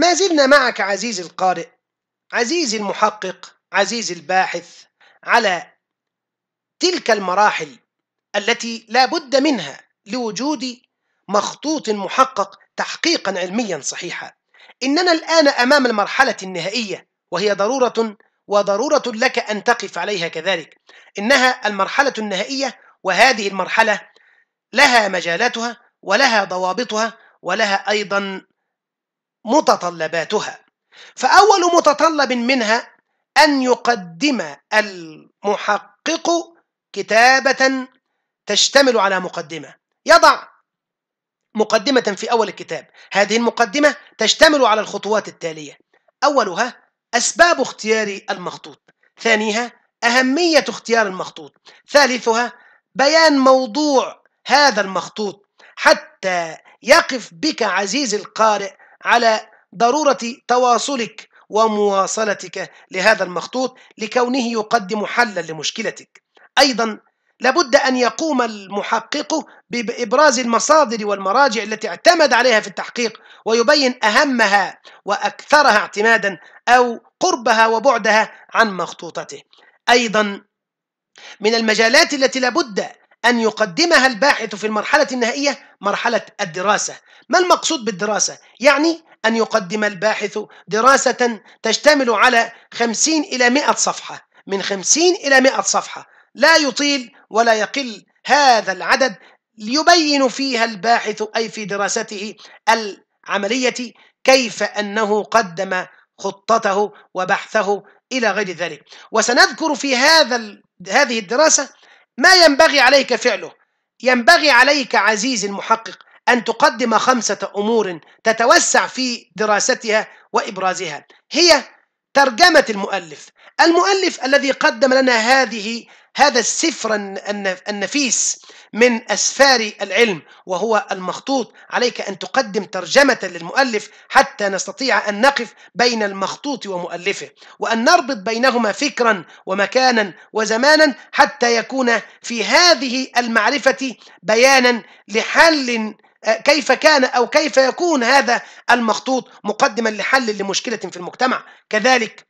ما زلنا معك عزيزي القارئ عزيزي المحقق عزيزي الباحث على تلك المراحل التي لا بد منها لوجود مخطوط محقق تحقيقا علميا صحيحا اننا الان امام المرحله النهائيه وهي ضروره وضروره لك ان تقف عليها كذلك انها المرحله النهائيه وهذه المرحله لها مجالاتها ولها ضوابطها ولها ايضا متطلباتها فأول متطلب منها أن يقدم المحقق كتابة تشتمل على مقدمة يضع مقدمة في أول الكتاب هذه المقدمة تشتمل على الخطوات التالية أولها أسباب اختيار المخطوط ثانيها أهمية اختيار المخطوط ثالثها بيان موضوع هذا المخطوط حتى يقف بك عزيزي القارئ على ضرورة تواصلك ومواصلتك لهذا المخطوط لكونه يقدم حلا لمشكلتك أيضا لابد أن يقوم المحقق بإبراز المصادر والمراجع التي اعتمد عليها في التحقيق ويبين أهمها وأكثرها اعتمادا أو قربها وبعدها عن مخطوطته أيضا من المجالات التي لابد أن يقدمها الباحث في المرحلة النهائية مرحلة الدراسة ما المقصود بالدراسة؟ يعني أن يقدم الباحث دراسة تشتمل على 50 إلى 100 صفحة من 50 إلى 100 صفحة لا يطيل ولا يقل هذا العدد ليبين فيها الباحث أي في دراسته العملية كيف أنه قدم خطته وبحثه إلى غير ذلك وسنذكر في هذا هذه الدراسة ما ينبغي عليك فعله ينبغي عليك عزيزي المحقق أن تقدم خمسة أمور تتوسع في دراستها وإبرازها هي ترجمة المؤلف المؤلف الذي قدم لنا هذه هذا السفر النفيس من أسفار العلم وهو المخطوط عليك أن تقدم ترجمة للمؤلف حتى نستطيع أن نقف بين المخطوط ومؤلفه وأن نربط بينهما فكرا ومكانا وزمانا حتى يكون في هذه المعرفة بيانا لحل أه، كيف كان أو كيف يكون هذا المخطوط مقدما لحل لمشكلة في المجتمع كذلك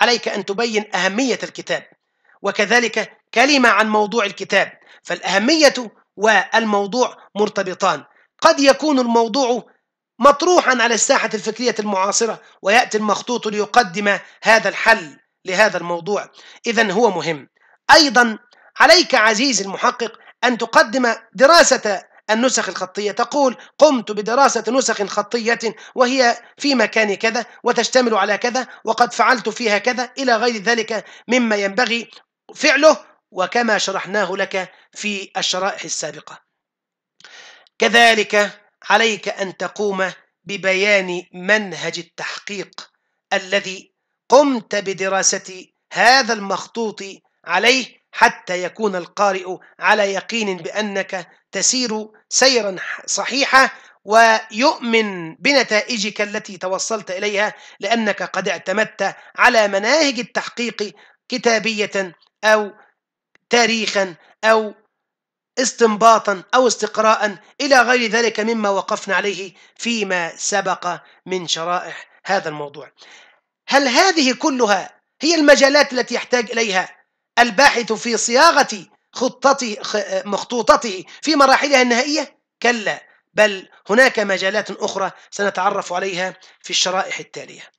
عليك أن تبين أهمية الكتاب وكذلك كلمة عن موضوع الكتاب فالأهمية والموضوع مرتبطان قد يكون الموضوع مطروحا على الساحة الفكرية المعاصرة ويأتي المخطوط ليقدم هذا الحل لهذا الموضوع إذا هو مهم أيضا عليك عزيزي المحقق أن تقدم دراسة النسخ الخطية تقول قمت بدراسة نسخ خطية وهي في مكان كذا وتشتمل على كذا وقد فعلت فيها كذا إلى غير ذلك مما ينبغي فعله وكما شرحناه لك في الشرائح السابقة كذلك عليك أن تقوم ببيان منهج التحقيق الذي قمت بدراسة هذا المخطوط عليه حتى يكون القارئ على يقين بأنك تسير سيرا صحيحه ويؤمن بنتائجك التي توصلت إليها لأنك قد اعتمدت على مناهج التحقيق كتابية أو تاريخا أو استنباطا أو استقراء إلى غير ذلك مما وقفنا عليه فيما سبق من شرائح هذا الموضوع هل هذه كلها هي المجالات التي يحتاج إليها الباحث في صياغة خطته مخطوطته في مراحلها النهائية؟ كلا بل هناك مجالات أخرى سنتعرف عليها في الشرائح التالية